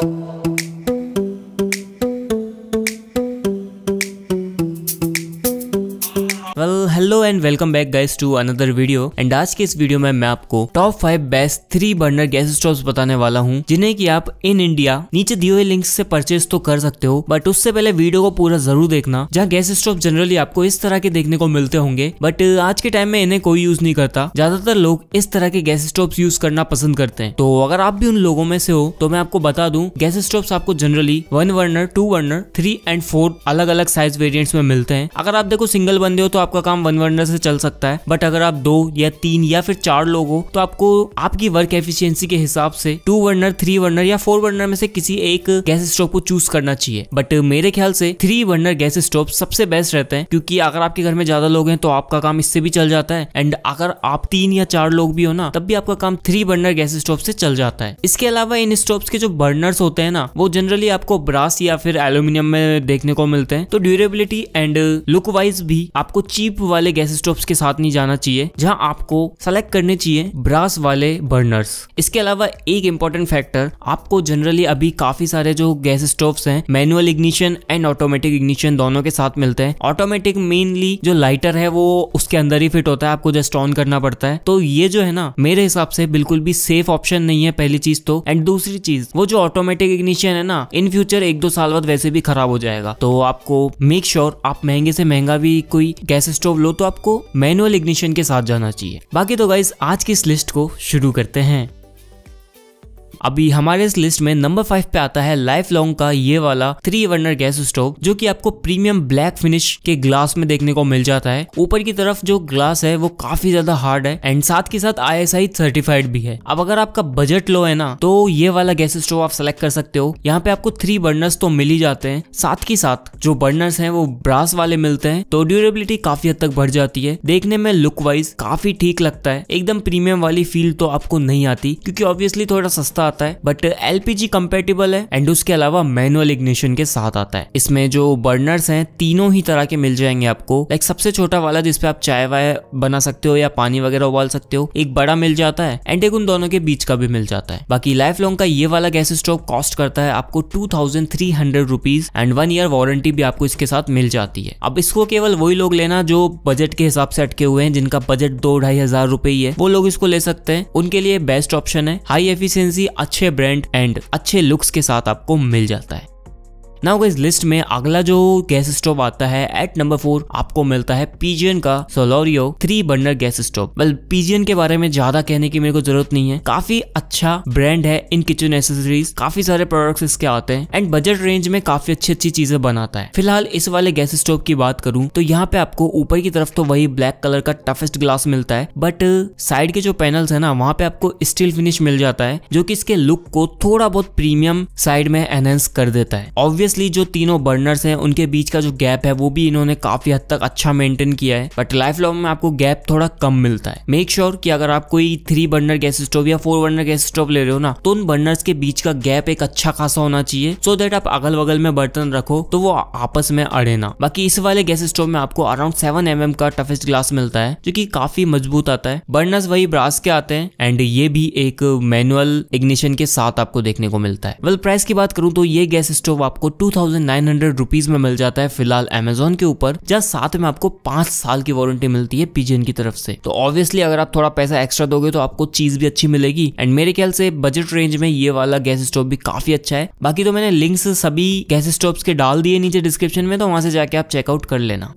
Thank you. And welcome back guys to another video and आज के इस video में मैं आपको top five best three burner gas stove बताने वाला हूँ जिन्हें की आप इन इंडिया नीचे दिए हुए लिंक से परचेज तो कर सकते हो बट उससे पहले वीडियो को पूरा जरूर देखना जहाँ गैस स्टोव जनरली आपको इस तरह के देखने को मिलते होंगे बट आज के टाइम में इन्हें कोई यूज नहीं करता ज्यादातर लोग इस तरह के गैस स्टोव यूज करना पसंद करते हैं तो अगर आप भी उन लोगों में से हो तो मैं आपको बता दूँ गैस स्टोव आपको generally one burner two burner three and four अलग अलग साइज वेरियंट्स में मिलते हैं अगर आप देखो सिंगल बंदे हो तो आपका काम वन वर्नर से चल सकता है बट अगर आप दो या तीन या फिर चार लोग हो तो आपको आपकी वर्क एफिशियंसी के हिसाब से टू वर्नर थ्री वर्नर या फोर वर्नर में से किसी एक गैस स्टोव को चूज करना चाहिए बट मेरे ख्याल से थ्री वर्नर गैस स्टोव सबसे बेस्ट रहते हैं क्योंकि अगर आपके घर में ज्यादा लोग हैं तो आपका काम इससे भी चल जाता है एंड अगर आप तीन या चार लोग भी हो ना तब भी आपका काम थ्री बर्नर गैस स्टोव से चल जाता है इसके अलावा इन स्टोव के जो बर्नर्स होते हैं ना वो जनरली आपको ब्रास या फिर एल्यूमिनियम में देखने को मिलते हैं तो ड्यूरेबिलिटी एंड लुक वाइज भी आपको चीप वाले गैस स्टोव्स के साथ नहीं जाना चाहिए जहां आपको सेलेक्ट करने चाहिए ब्रास वाले बर्नर्स इसके अलावा एक इंपॉर्टेंट फैक्टर आपको जनरली अभी काफी सारे जो गैस स्टोव हैं manual ignition and automatic ignition दोनों के साथ मिलते हैं ऑटोमेटिक मेनली जो लाइटर है वो उसके अंदर ही फिट होता है आपको जस्ट ऑन करना पड़ता है तो ये जो है ना मेरे हिसाब से बिल्कुल भी सेफ ऑप्शन नहीं है पहली चीज तो एंड दूसरी चीज वो जो ऑटोमेटिक इग्निशन है ना इन फ्यूचर एक दो साल बाद वैसे भी खराब हो जाएगा तो आपको मेक श्योर sure आप महंगे से महंगा भी कोई गैस स्टोव लो तो आपको मैनुअल इग्निशन के साथ जाना चाहिए बाकी तो गाइज आज की इस लिस्ट को शुरू करते हैं अभी हमारे इस लिस्ट में नंबर फाइव पे आता है लाइफ लॉन्ग का ये वाला थ्री वर्नर गैस स्टोव जो की आपको प्रीमियम ब्लैक फिनिश के ग्लास में देखने को मिल जाता है ऊपर की तरफ जो ग्लास है वो काफी ज्यादा हार्ड है एंड साथ के साथ आई सर्टिफाइड भी है अब अगर आपका बजट लो है ना तो ये वाला गैस स्टोव आप सेलेक्ट कर सकते हो यहाँ पे आपको थ्री बर्नर्स तो मिल ही जाते हैं साथ के साथ जो बर्नर्स है वो ब्रास वाले मिलते हैं तो ड्यूरेबिलिटी काफी हद तक बढ़ जाती है देखने में लुक वाइज काफी ठीक लगता है एकदम प्रीमियम वाली फील तो आपको नहीं आती क्योंकि ऑब्वियसली थोड़ा सस्ता आता है बट एलपीजी कंपेटेबल है एंड उसके अलावा मैनुअल इग्निशन के साथ आता है इसमें जो बर्नर्स हैं तीनों ही तरह के मिल जाएंगे आपको लाइक सबसे छोटा वाला जिसपे आप चाय वाय बना सकते हो या पानी वगैरह उबाल सकते हो एक बड़ा मिल जाता है एंड एक उन दोनों के बीच का भी मिल जाता है बाकी लाइफ लॉन्ग का ये वाला गैस स्टोव कॉस्ट करता है आपको two thousand three hundred rupees and one year warranty भी आपको इसके साथ मिल जाती है अब इसको केवल वही लोग लेना जो बजट के हिसाब से अटके हुए हैं जिनका बजट दो ढाई हजार रुपए ही है वो लोग इसको ले सकते हैं उनके लिए बेस्ट ऑप्शन है हाई एफिशियंसी अच्छे ब्रांड एंड अच्छे लुक्स के साथ आपको मिल जाता है नाउ इस लिस्ट में अगला जो गैस स्टोव आता है एट नंबर फोर आपको मिलता है पीजीएन का Solorio three burner gas stove well PGN के बारे में ज्यादा कहने की मेरे को जरूरत नहीं है काफी अच्छा ब्रांड है इन किचन एसेसरीज काफी सारे प्रोडक्ट्स इसके आते हैं एंड बजट रेंज में काफी अच्छी अच्छी चीजें बनाता है फिलहाल इस वाले गैस स्टोव की बात करूं तो यहाँ पे आपको ऊपर की तरफ तो वही ब्लैक कलर का टफेस्ट ग्लास मिलता है बट साइड के जो पैनल्स है ना वहाँ पे आपको स्टील फिनिश मिल जाता है जो की इसके लुक को थोड़ा बहुत प्रीमियम साइड में एनहेंस कर देता है ऑब्वियस ऑब्वियसली जो तीनों बर्नर्स हैं उनके बीच का जो गैप है वो भी इन्होंने काफी हद तक अच्छा मेंटेन किया है बट लाइफ लॉन्ग में आपको गैप थोड़ा कम मिलता है मेक श्योर sure कि अगर आप कोई थ्री बर्नर गैस स्टोव या फोर बर्नर गैस स्टोव ले रहे हो ना तो उन बर्नर्स के बीच का गैप एक अच्छा खासा होना चाहिए सो so देट आप अगल बगल में बर्तन रखो तो वो आपस में अड़े ना बाकी इस वाले गैस स्टोव में आपको अराउंड सेवन एम का टफेस्ट ग्लास मिलता है जो की काफी मजबूत आता है बर्नर्स वही ब्रास के आते हैं एंड ये भी एक मैनुअल इग्निशन के साथ आपको देखने को मिलता है वेल well, प्राइस की बात करूं तो ये गैस स्टोव आपको टू में मिल जाता है फिलहाल एमेजोन के ऊपर जहाँ साथ में आपको पांच साल की वारंटी मिलती है पीजीएन की तरफ से तो ऑब्वियसली अगर आप थोड़ा पैसा एक्स्ट्रा दोगे तो आपको चीज भी अच्छी मिलेगी एंड मेरे ख्याल से बजट रेंज में ये वाला गैस स्टोव भी काफी अच्छा है बाकी तो मैंने लिंक्स सभी गैस स्टोव के डाल दिए नीचे डिस्क्रिप्शन में तो वहां से जाके आप चेकआउट कर लेना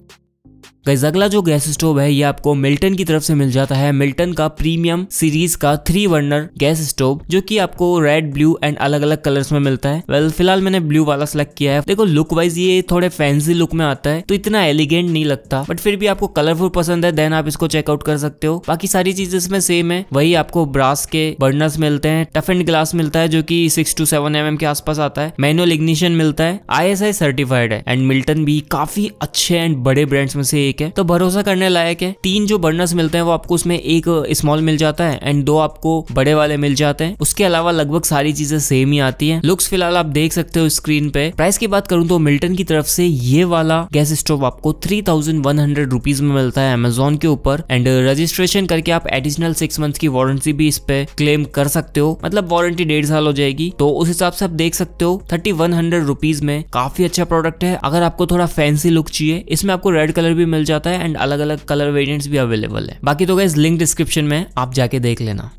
गैस अगला जो गैस स्टोव है ये आपको मिल्टन की तरफ से मिल जाता है मिल्टन का प्रीमियम सीरीज का थ्री वर्नर गैस स्टोव जो कि आपको रेड ब्लू एंड अलग अलग कलर्स में मिलता है वेल फिलहाल मैंने ब्लू वाला सेलेक्ट किया है देखो लुक वाइज ये थोड़े फैंसी लुक में आता है तो इतना एलिगेंट नहीं लगता बट फिर भी आपको कलरफुल पसंद है देन आप इसको चेकआउट कर सकते हो बाकी सारी चीज इसमें सेम है वही आपको ब्रास के बर्नर्स मिलते हैं टफ एंड ग्लास मिलता है जो की सिक्स टू सेवन एम के आसपास आता है मैनुअल इग्निशन मिलता है आई सर्टिफाइड है एंड मिल्टन भी काफी अच्छे एंड बड़े ब्रांड्स में से केक है तो भरोसा करने लायक है तीन जो बर्नर्स मिलते हैं वो आपको उसमें एक स्मॉल uh, मिल जाता है एंड दो आपको बड़े वाले मिल जाते हैं उसके अलावा लगभग सारी चीजें सेम ही आती है लुक्स फिलहाल आप देख सकते हो स्क्रीन पे प्राइस की बात करूं तो मिल्टन की तरफ से ये वाला गैस स्टोव आपको three thousand one hundred rupees में मिलता है अमेजोन के ऊपर एंड रजिस्ट्रेशन uh, करके आप एडिशनल सिक्स मंथ की वारंटी भी इस पे क्लेम कर सकते हो मतलब वारंटी डेढ़ साल हो जाएगी तो उस हिसाब से आप देख सकते हो थर्टी वन हंड्रेड रुपीज में काफी अच्छा प्रोडक्ट है अगर आपको थोड़ा फैंसी लुक चाहिए इसमें आपको रेड कलर भी मिल मिल जाता है एंड अलग अलग कलर वेरियंट्स भी अवेलेबल है बाकी तो गाइज लिंक डिस्क्रिप्शन में आप जाके देख लेना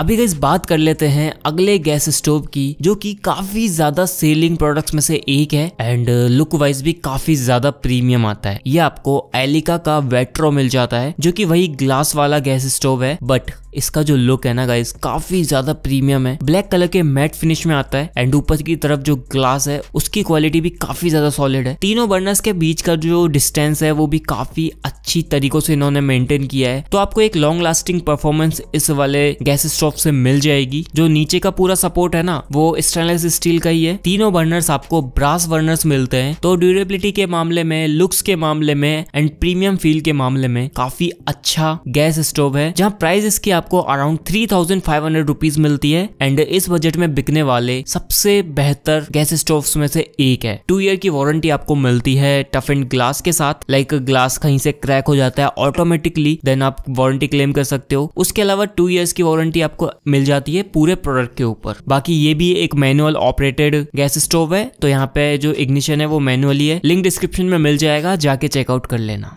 अभी गई बात कर लेते हैं अगले गैस स्टोव की जो कि काफी ज्यादा सेलिंग प्रोडक्ट्स में से एक है एंड लुक वाइज भी काफी ज्यादा प्रीमियम आता है ये आपको एलिका का वेट्रो मिल जाता है जो कि वही ग्लास वाला गैस स्टोव है बट इसका जो लुक है ना गाइस काफी ज्यादा प्रीमियम है ब्लैक कलर के मैट फिनिश में आता है एंड ऊपर की तरफ जो ग्लास है उसकी क्वालिटी भी काफी ज्यादा सॉलिड है तीनों बर्नर्स के बीच का जो डिस्टेंस है वो भी काफी अच्छी तरीकों से इन्होंने मेंटेन किया है तो आपको एक लॉन्ग लास्टिंग परफॉर्मेंस इस वाले गैस स्टोव से मिल जाएगी जो नीचे का पूरा सपोर्ट है ना वो स्टेनलेस स्टील का ही है तीनों बर्नर्स आपको ब्रास बर्नर्स मिलते हैं तो ड्यूरेबिलिटी के मामले में लुक्स के मामले में एंड प्रीमियम फील के मामले में काफी अच्छा गैस स्टोव है जहाँ प्राइस इसकी आप आपको around three thousand five hundred rupees मिलती है एंड इस बजट में बिकने वाले सबसे बेहतर गैस स्टोव में से एक है टू ईयर की वारंटी आपको मिलती है टफ एंड ग्लास के साथ लाइक ग्लास कहीं से क्रैक हो जाता है ऑटोमेटिकली देन आप वारंटी क्लेम कर सकते हो उसके अलावा टू ईयर्स की वारंटी आपको मिल जाती है पूरे प्रोडक्ट के ऊपर बाकी ये भी एक मैनुअल ऑपरेटेड गैस स्टोव है तो यहाँ पे जो इग्निशन है वो मैनुअली है लिंक डिस्क्रिप्शन में मिल जाएगा जाके चेकआउट कर लेना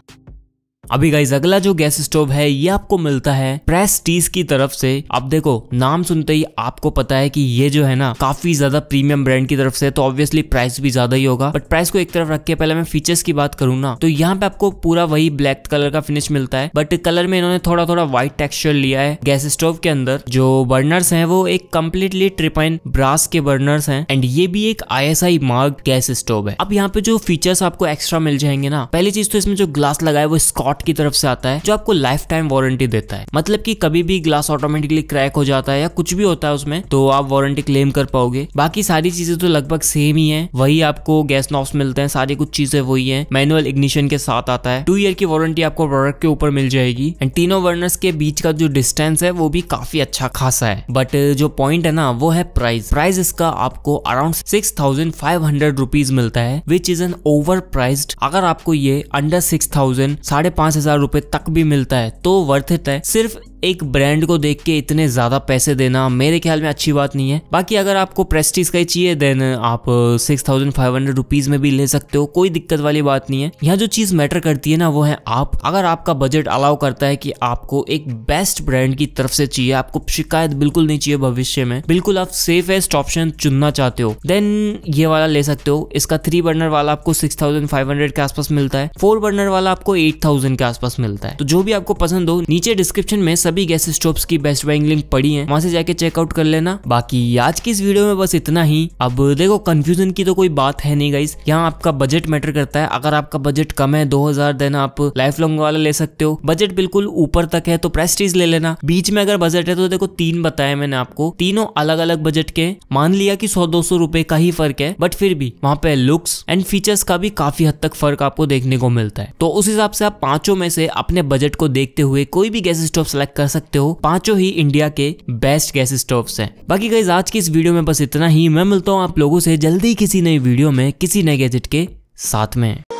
अभी गाइज अगला जो गैस स्टोव है ये आपको मिलता है प्रेस टीस की तरफ से अब देखो नाम सुनते ही आपको पता है कि ये जो है ना काफी ज्यादा प्रीमियम ब्रांड की तरफ से तो ऑब्वियसली प्राइस भी ज्यादा ही होगा बट प्राइस को एक तरफ रख के पहले मैं फीचर्स की बात करूँ ना तो यहाँ पे आपको पूरा वही ब्लैक कलर का फिनिश मिलता है बट कलर में इन्होंने थोड़ा थोड़ा व्हाइट टेक्सचर लिया है गैस स्टोव के अंदर जो बर्नर्स है वो एक कम्प्लीटली ट्रिपाइन ब्रास के बर्नर्स है एंड ये भी एक आई मार्क गैस स्टोव है अब यहाँ पे जो फीचर्स आपको एक्स्ट्रा मिल जाएंगे ना पहली चीज तो इसमें जो ग्लास लगा है वो स्कॉट की तरफ से आता है जो आपको लाइफ टाइम वारंटी देता है मतलब की कभी भी ग्लास ऑटोमेटिकली क्रैक हो जाता है या कुछ भी होता है उसमें तो आप वारंटी क्लेम कर पाओगे बाकी सारी चीजें तो लगभग सेम ही है वही आपको गैस नॉब्स मिलते हैं सारी कुछ चीजें वही है मैनुअल इग्निशन के साथ आता है टू ईयर की वारंटी आपको प्रोडक्ट के ऊपर मिल जाएगी एंड तीनों वर्नर्स के बीच का जो डिस्टेंस है वो भी काफी अच्छा खासा है बट uh, जो पॉइंट है ना वो है प्राइस प्राइस इसका आपको around six thousand five hundred rupees मिलता है which is an over price अगर आपको ये अंडर सिक्स थाउजेंड साढ़े पांच पाँच हजार रुपए तक भी मिलता है तो वर्थ इट है सिर्फ एक ब्रांड को देख के इतने ज्यादा पैसे देना मेरे ख्याल में अच्छी बात नहीं है बाकी अगर आपको प्रेस्टीज का ही चाहिए देन आप six thousand five hundred rupees में भी ले सकते हो कोई दिक्कत वाली बात नहीं है यहाँ जो चीज मैटर करती है ना वो है आप अगर आपका बजट अलाउ करता है कि आपको एक बेस्ट ब्रांड की तरफ से चाहिए आपको शिकायत बिल्कुल नहीं चाहिए भविष्य में बिल्कुल आप सेफेस्ट ऑप्शन चुनना चाहते हो देन ये वाला ले सकते हो इसका थ्री बर्नर वाला आपको सिक्स थाउजेंड फाइव हंड्रेड के आसपास मिलता है फोर बर्नर वाला आपको एट थाउजेंड के आसपास मिलता है तो जो भी आपको पसंद हो नीचे डिस्क्रिप्शन में सब सभी गैस स्टोव की बेस्ट बाइंग लिंक पड़ी है वहां से जाके चेकआउट कर लेना बाकी आज की इस वीडियो में बस इतना ही अब देखो कंफ्यूजन की तो कोई बात है नहीं गाइस यहाँ आपका बजट मैटर करता है अगर आपका बजट कम है दो हजार आप लाइफ लॉन्ग वाला ले सकते हो बजट बिल्कुल ऊपर तक है तो प्रेस्टीज ले लेना बीच में अगर बजट है तो देखो तीन बताया मैंने आपको तीनों अलग अलग बजट के मान लिया कि सौ दो सौ रुपए का ही फर्क है बट फिर भी वहां पे लुक्स एंड फीचर्स का भी काफी हद तक फर्क आपको देखने को मिलता है तो उस हिसाब से आप पांचों में से अपने बजट को देखते हुए कोई भी गैस स्टोव सेलेक्ट कर सकते हो पांचों ही इंडिया के बेस्ट गैस स्टोव है बाकी गई आज की इस वीडियो में बस इतना ही मैं मिलता हूँ आप लोगों से जल्दी किसी नई वीडियो में किसी नए गैजेट के साथ में